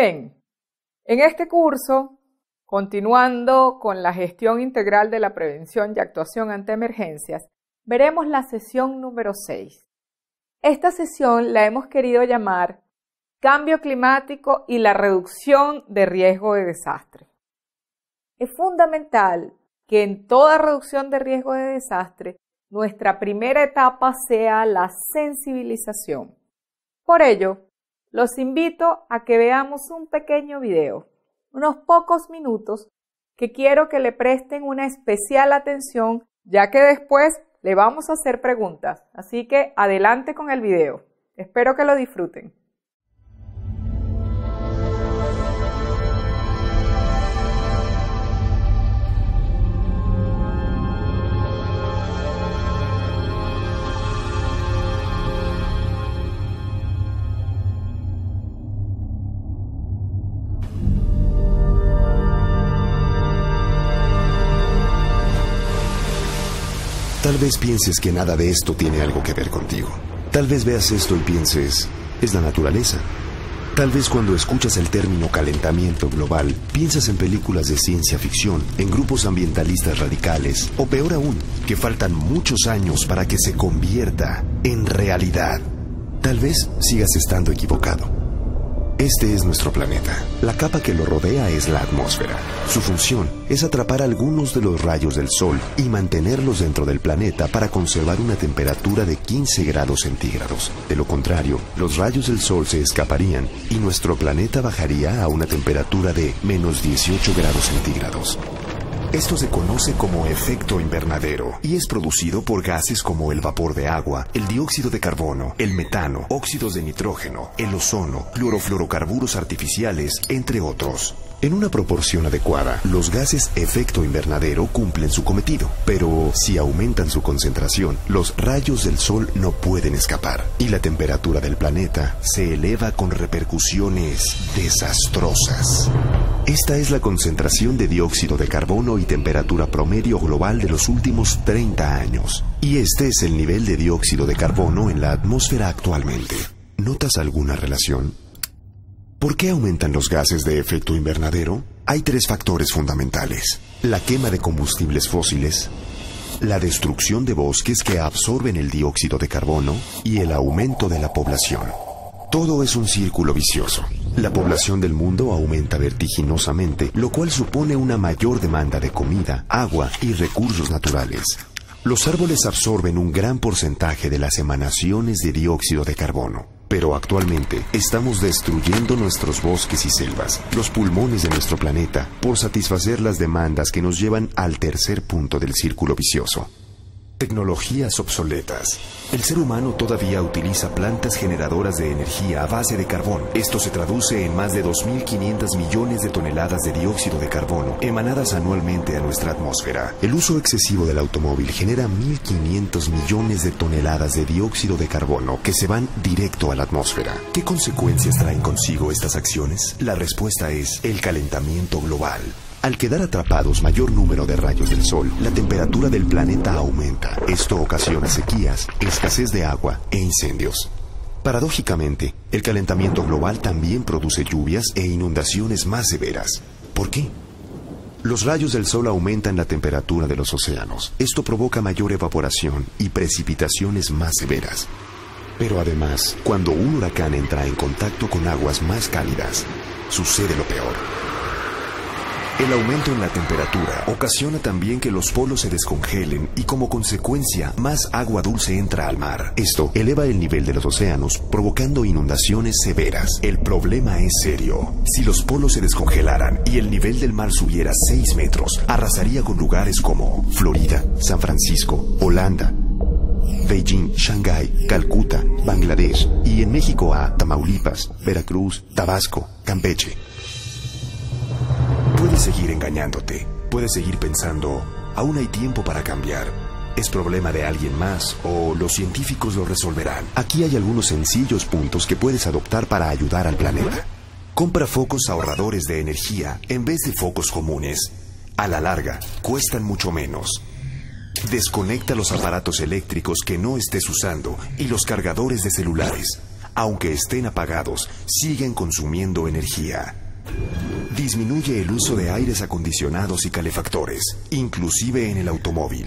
bien, en este curso, continuando con la gestión integral de la prevención y actuación ante emergencias, veremos la sesión número 6. Esta sesión la hemos querido llamar Cambio climático y la reducción de riesgo de desastre. Es fundamental que en toda reducción de riesgo de desastre nuestra primera etapa sea la sensibilización. Por ello, los invito a que veamos un pequeño video, unos pocos minutos, que quiero que le presten una especial atención, ya que después le vamos a hacer preguntas. Así que adelante con el video. Espero que lo disfruten. vez pienses que nada de esto tiene algo que ver contigo. Tal vez veas esto y pienses, es la naturaleza. Tal vez cuando escuchas el término calentamiento global, piensas en películas de ciencia ficción, en grupos ambientalistas radicales, o peor aún, que faltan muchos años para que se convierta en realidad. Tal vez sigas estando equivocado. Este es nuestro planeta. La capa que lo rodea es la atmósfera. Su función es atrapar algunos de los rayos del Sol y mantenerlos dentro del planeta para conservar una temperatura de 15 grados centígrados. De lo contrario, los rayos del Sol se escaparían y nuestro planeta bajaría a una temperatura de menos 18 grados centígrados. Esto se conoce como efecto invernadero y es producido por gases como el vapor de agua, el dióxido de carbono, el metano, óxidos de nitrógeno, el ozono, clorofluorocarburos artificiales, entre otros. En una proporción adecuada, los gases efecto invernadero cumplen su cometido, pero si aumentan su concentración, los rayos del sol no pueden escapar y la temperatura del planeta se eleva con repercusiones desastrosas. Esta es la concentración de dióxido de carbono y temperatura promedio global de los últimos 30 años, y este es el nivel de dióxido de carbono en la atmósfera actualmente. ¿Notas alguna relación? ¿Por qué aumentan los gases de efecto invernadero? Hay tres factores fundamentales. La quema de combustibles fósiles, la destrucción de bosques que absorben el dióxido de carbono y el aumento de la población. Todo es un círculo vicioso. La población del mundo aumenta vertiginosamente, lo cual supone una mayor demanda de comida, agua y recursos naturales. Los árboles absorben un gran porcentaje de las emanaciones de dióxido de carbono. Pero actualmente estamos destruyendo nuestros bosques y selvas, los pulmones de nuestro planeta, por satisfacer las demandas que nos llevan al tercer punto del círculo vicioso, Tecnologías obsoletas. El ser humano todavía utiliza plantas generadoras de energía a base de carbón. Esto se traduce en más de 2.500 millones de toneladas de dióxido de carbono emanadas anualmente a nuestra atmósfera. El uso excesivo del automóvil genera 1.500 millones de toneladas de dióxido de carbono que se van directo a la atmósfera. ¿Qué consecuencias traen consigo estas acciones? La respuesta es el calentamiento global. Al quedar atrapados mayor número de rayos del sol, la temperatura del planeta aumenta. Esto ocasiona sequías, escasez de agua e incendios. Paradójicamente, el calentamiento global también produce lluvias e inundaciones más severas. ¿Por qué? Los rayos del sol aumentan la temperatura de los océanos. Esto provoca mayor evaporación y precipitaciones más severas. Pero además, cuando un huracán entra en contacto con aguas más cálidas, sucede lo peor. El aumento en la temperatura ocasiona también que los polos se descongelen y como consecuencia más agua dulce entra al mar. Esto eleva el nivel de los océanos provocando inundaciones severas. El problema es serio. Si los polos se descongelaran y el nivel del mar subiera 6 metros, arrasaría con lugares como Florida, San Francisco, Holanda, Beijing, Shanghai, Calcuta, Bangladesh y en México a Tamaulipas, Veracruz, Tabasco, Campeche. Puedes seguir engañándote, puedes seguir pensando, aún hay tiempo para cambiar. Es problema de alguien más o los científicos lo resolverán. Aquí hay algunos sencillos puntos que puedes adoptar para ayudar al planeta. Compra focos ahorradores de energía en vez de focos comunes. A la larga, cuestan mucho menos. Desconecta los aparatos eléctricos que no estés usando y los cargadores de celulares. Aunque estén apagados, siguen consumiendo energía. Disminuye el uso de aires acondicionados y calefactores, inclusive en el automóvil.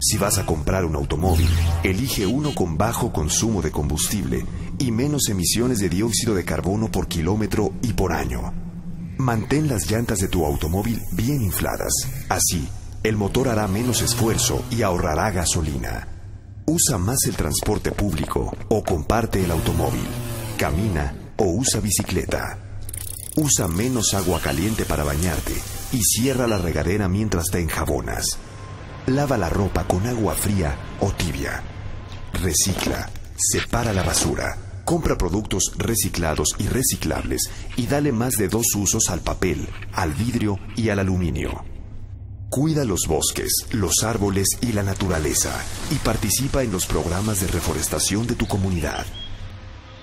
Si vas a comprar un automóvil, elige uno con bajo consumo de combustible y menos emisiones de dióxido de carbono por kilómetro y por año. Mantén las llantas de tu automóvil bien infladas. Así, el motor hará menos esfuerzo y ahorrará gasolina. Usa más el transporte público o comparte el automóvil. Camina o usa bicicleta. Usa menos agua caliente para bañarte y cierra la regadera mientras te enjabonas. Lava la ropa con agua fría o tibia. Recicla, separa la basura, compra productos reciclados y reciclables y dale más de dos usos al papel, al vidrio y al aluminio. Cuida los bosques, los árboles y la naturaleza y participa en los programas de reforestación de tu comunidad.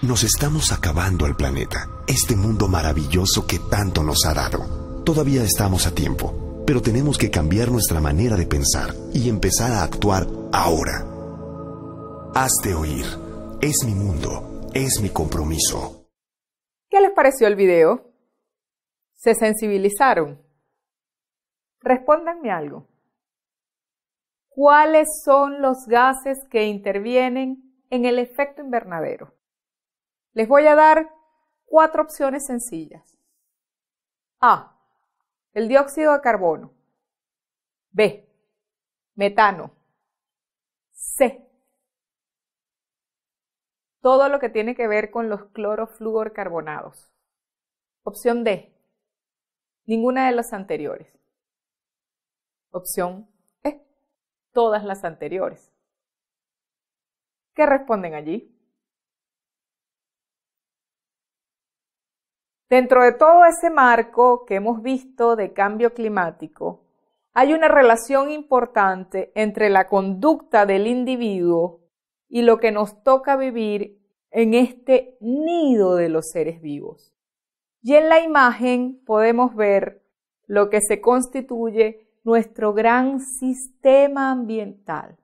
Nos estamos acabando el planeta, este mundo maravilloso que tanto nos ha dado. Todavía estamos a tiempo, pero tenemos que cambiar nuestra manera de pensar y empezar a actuar ahora. Hazte oír. Es mi mundo, es mi compromiso. ¿Qué les pareció el video? ¿Se sensibilizaron? Respóndanme algo. ¿Cuáles son los gases que intervienen en el efecto invernadero? Les voy a dar cuatro opciones sencillas. A. El dióxido de carbono. B. Metano. C. Todo lo que tiene que ver con los clorofluorcarbonados. Opción D. Ninguna de las anteriores. Opción E. Todas las anteriores. ¿Qué responden allí? Dentro de todo ese marco que hemos visto de cambio climático, hay una relación importante entre la conducta del individuo y lo que nos toca vivir en este nido de los seres vivos. Y en la imagen podemos ver lo que se constituye nuestro gran sistema ambiental,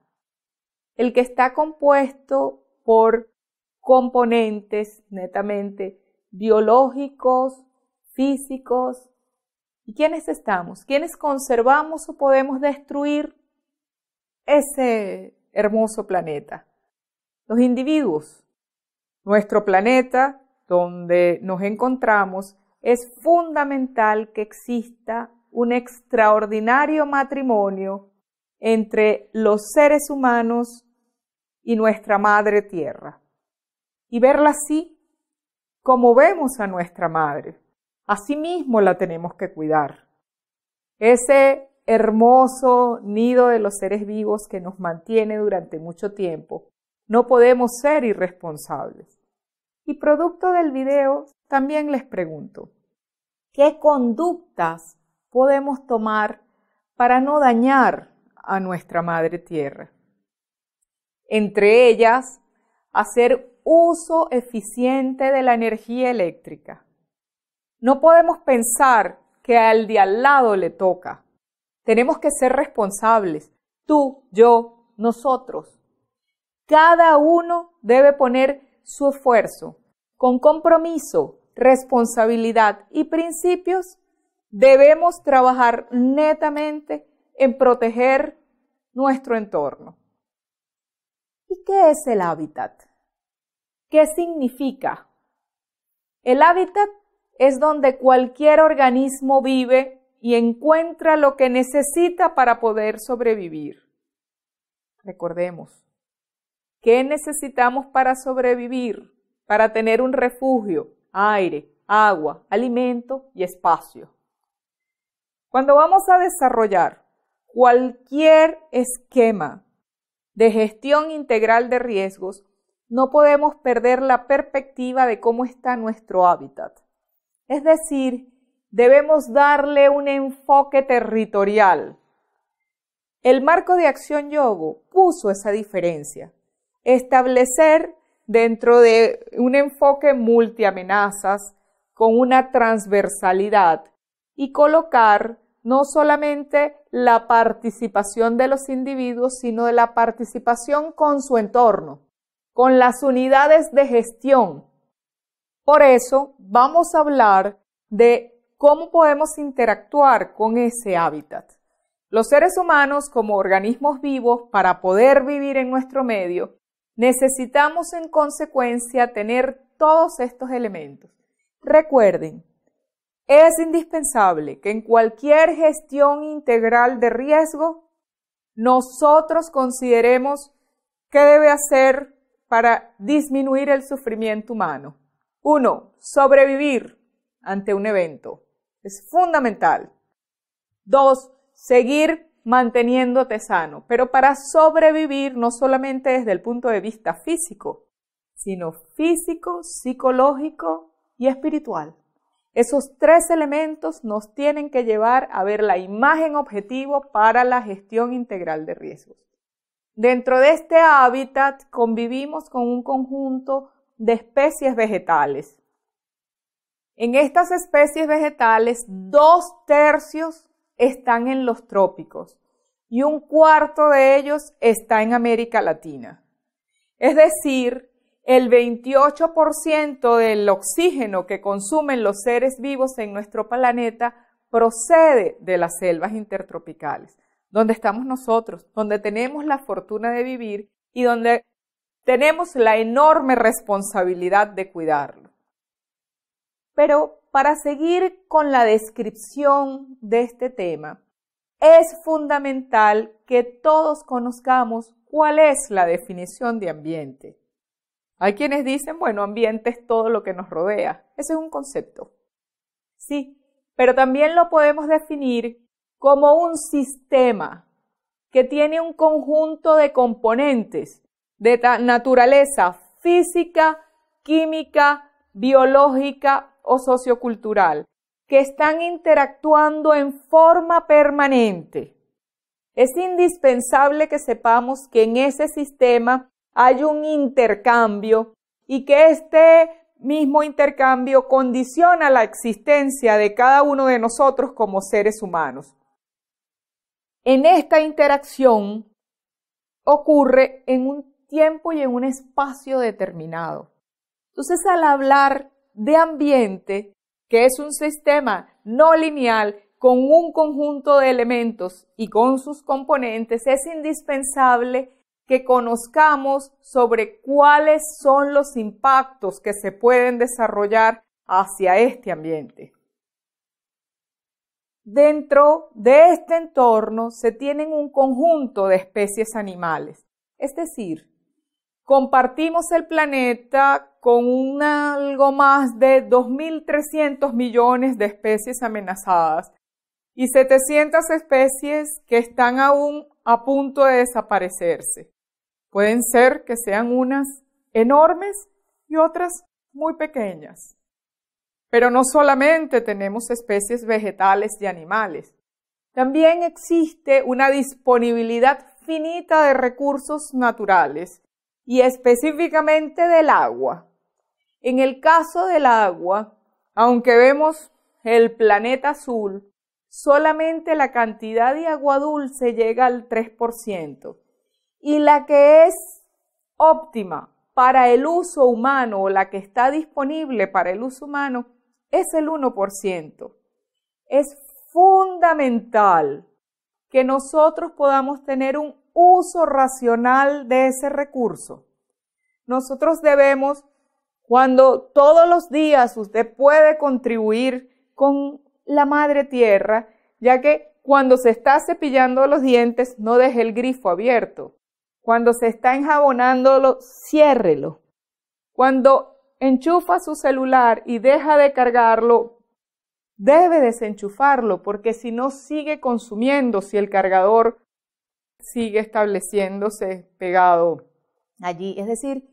el que está compuesto por componentes netamente biológicos, físicos. ¿Y quiénes estamos? ¿Quiénes conservamos o podemos destruir ese hermoso planeta? Los individuos. Nuestro planeta donde nos encontramos es fundamental que exista un extraordinario matrimonio entre los seres humanos y nuestra madre tierra. Y verla así como vemos a nuestra madre. Asimismo la tenemos que cuidar. Ese hermoso nido de los seres vivos que nos mantiene durante mucho tiempo, no podemos ser irresponsables. Y producto del video, también les pregunto, ¿qué conductas podemos tomar para no dañar a nuestra madre tierra? Entre ellas, hacer uso eficiente de la energía eléctrica. No podemos pensar que al de al lado le toca. Tenemos que ser responsables, tú, yo, nosotros. Cada uno debe poner su esfuerzo. Con compromiso, responsabilidad y principios, debemos trabajar netamente en proteger nuestro entorno. ¿Y qué es el hábitat? ¿Qué significa? El hábitat es donde cualquier organismo vive y encuentra lo que necesita para poder sobrevivir. Recordemos, ¿qué necesitamos para sobrevivir? Para tener un refugio, aire, agua, alimento y espacio. Cuando vamos a desarrollar cualquier esquema de gestión integral de riesgos, no podemos perder la perspectiva de cómo está nuestro hábitat. Es decir, debemos darle un enfoque territorial. El marco de acción yogo puso esa diferencia. Establecer dentro de un enfoque multiamenazas con una transversalidad y colocar no solamente la participación de los individuos, sino de la participación con su entorno con las unidades de gestión. Por eso vamos a hablar de cómo podemos interactuar con ese hábitat. Los seres humanos como organismos vivos, para poder vivir en nuestro medio, necesitamos en consecuencia tener todos estos elementos. Recuerden, es indispensable que en cualquier gestión integral de riesgo, nosotros consideremos qué debe hacer para disminuir el sufrimiento humano. Uno, sobrevivir ante un evento. Es fundamental. Dos, seguir manteniéndote sano, pero para sobrevivir no solamente desde el punto de vista físico, sino físico, psicológico y espiritual. Esos tres elementos nos tienen que llevar a ver la imagen objetivo para la gestión integral de riesgos. Dentro de este hábitat convivimos con un conjunto de especies vegetales. En estas especies vegetales, dos tercios están en los trópicos y un cuarto de ellos está en América Latina. Es decir, el 28% del oxígeno que consumen los seres vivos en nuestro planeta procede de las selvas intertropicales donde estamos nosotros, donde tenemos la fortuna de vivir y donde tenemos la enorme responsabilidad de cuidarlo. Pero para seguir con la descripción de este tema, es fundamental que todos conozcamos cuál es la definición de ambiente. Hay quienes dicen, bueno, ambiente es todo lo que nos rodea. Ese es un concepto. Sí, pero también lo podemos definir como un sistema que tiene un conjunto de componentes de naturaleza física, química, biológica o sociocultural, que están interactuando en forma permanente. Es indispensable que sepamos que en ese sistema hay un intercambio y que este mismo intercambio condiciona la existencia de cada uno de nosotros como seres humanos. En esta interacción ocurre en un tiempo y en un espacio determinado. Entonces, al hablar de ambiente, que es un sistema no lineal con un conjunto de elementos y con sus componentes, es indispensable que conozcamos sobre cuáles son los impactos que se pueden desarrollar hacia este ambiente. Dentro de este entorno se tienen un conjunto de especies animales. Es decir, compartimos el planeta con algo más de 2.300 millones de especies amenazadas y 700 especies que están aún a punto de desaparecerse. Pueden ser que sean unas enormes y otras muy pequeñas. Pero no solamente tenemos especies vegetales y animales. También existe una disponibilidad finita de recursos naturales y específicamente del agua. En el caso del agua, aunque vemos el planeta azul, solamente la cantidad de agua dulce llega al 3% y la que es óptima para el uso humano o la que está disponible para el uso humano es el 1%. Es fundamental que nosotros podamos tener un uso racional de ese recurso. Nosotros debemos, cuando todos los días usted puede contribuir con la madre tierra, ya que cuando se está cepillando los dientes, no deje el grifo abierto. Cuando se está enjabonándolo, ciérrelo. Cuando enchufa su celular y deja de cargarlo, debe desenchufarlo porque si no sigue consumiendo, si el cargador sigue estableciéndose pegado allí. Es decir,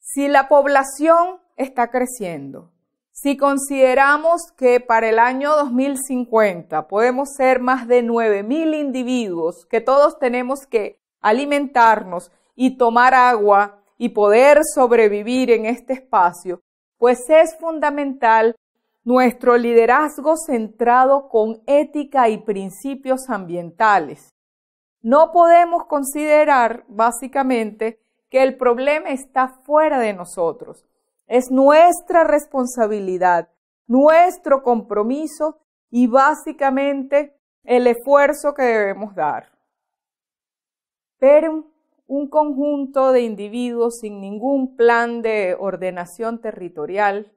si la población está creciendo, si consideramos que para el año 2050 podemos ser más de 9.000 individuos, que todos tenemos que alimentarnos y tomar agua y poder sobrevivir en este espacio, pues es fundamental nuestro liderazgo centrado con ética y principios ambientales. No podemos considerar, básicamente, que el problema está fuera de nosotros. Es nuestra responsabilidad, nuestro compromiso y básicamente el esfuerzo que debemos dar. Pero un conjunto de individuos sin ningún plan de ordenación territorial,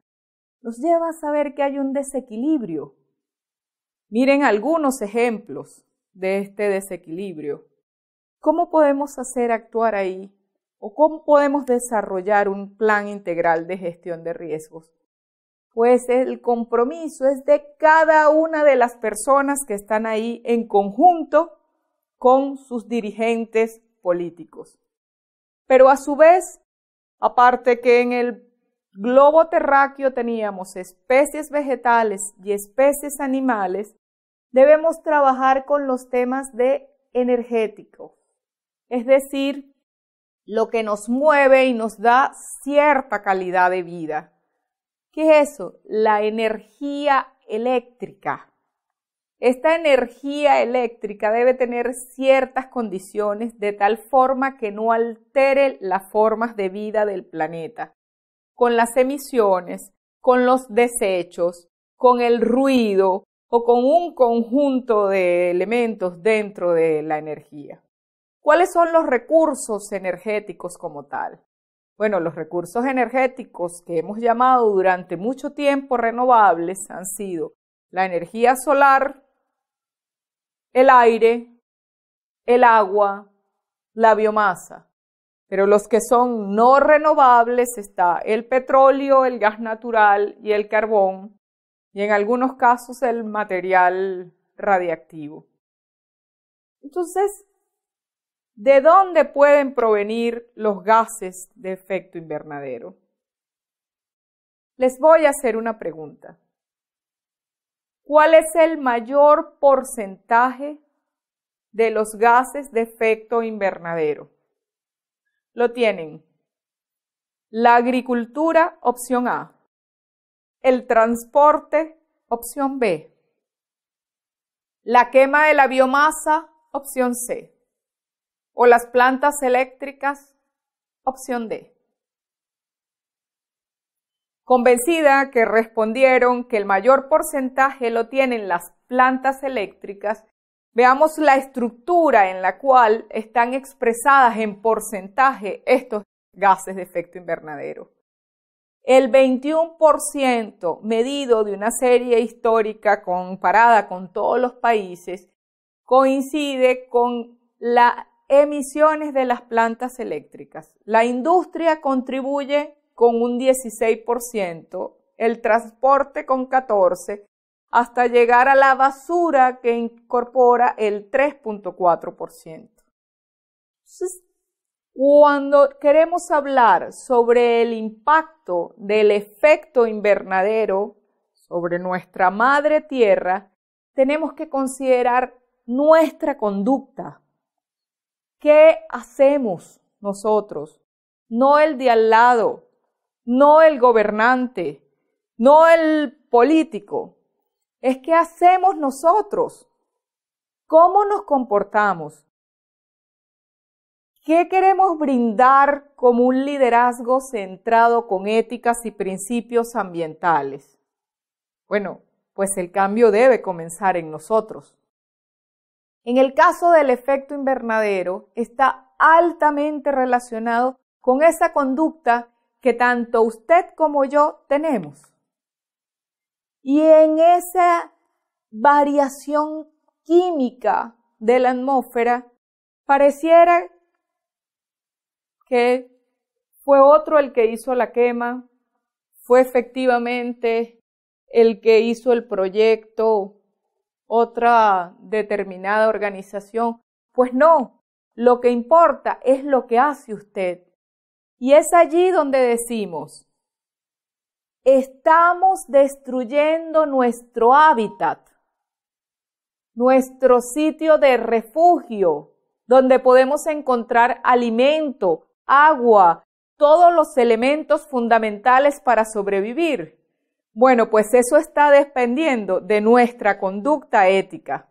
nos lleva a saber que hay un desequilibrio. Miren algunos ejemplos de este desequilibrio. ¿Cómo podemos hacer actuar ahí? ¿O cómo podemos desarrollar un plan integral de gestión de riesgos? Pues el compromiso es de cada una de las personas que están ahí en conjunto con sus dirigentes, políticos. Pero a su vez, aparte que en el globo terráqueo teníamos especies vegetales y especies animales, debemos trabajar con los temas de energético, es decir, lo que nos mueve y nos da cierta calidad de vida. ¿Qué es eso? La energía eléctrica. Esta energía eléctrica debe tener ciertas condiciones de tal forma que no altere las formas de vida del planeta. Con las emisiones, con los desechos, con el ruido o con un conjunto de elementos dentro de la energía. ¿Cuáles son los recursos energéticos como tal? Bueno, los recursos energéticos que hemos llamado durante mucho tiempo renovables han sido la energía solar, el aire, el agua, la biomasa. Pero los que son no renovables está el petróleo, el gas natural y el carbón, y en algunos casos el material radiactivo. Entonces, ¿de dónde pueden provenir los gases de efecto invernadero? Les voy a hacer una pregunta cuál es el mayor porcentaje de los gases de efecto invernadero. Lo tienen la agricultura, opción A, el transporte, opción B, la quema de la biomasa, opción C, o las plantas eléctricas, opción D convencida que respondieron que el mayor porcentaje lo tienen las plantas eléctricas, veamos la estructura en la cual están expresadas en porcentaje estos gases de efecto invernadero. El 21% medido de una serie histórica comparada con todos los países coincide con las emisiones de las plantas eléctricas. La industria contribuye con un 16%, el transporte con 14%, hasta llegar a la basura que incorpora el 3.4%. cuando queremos hablar sobre el impacto del efecto invernadero sobre nuestra madre tierra, tenemos que considerar nuestra conducta. ¿Qué hacemos nosotros? No el de al lado, no el gobernante, no el político. Es que hacemos nosotros, cómo nos comportamos, qué queremos brindar como un liderazgo centrado con éticas y principios ambientales. Bueno, pues el cambio debe comenzar en nosotros. En el caso del efecto invernadero, está altamente relacionado con esa conducta que tanto usted como yo tenemos. Y en esa variación química de la atmósfera, pareciera que fue otro el que hizo la quema, fue efectivamente el que hizo el proyecto, otra determinada organización. Pues no, lo que importa es lo que hace usted. Y es allí donde decimos, estamos destruyendo nuestro hábitat, nuestro sitio de refugio, donde podemos encontrar alimento, agua, todos los elementos fundamentales para sobrevivir. Bueno, pues eso está dependiendo de nuestra conducta ética.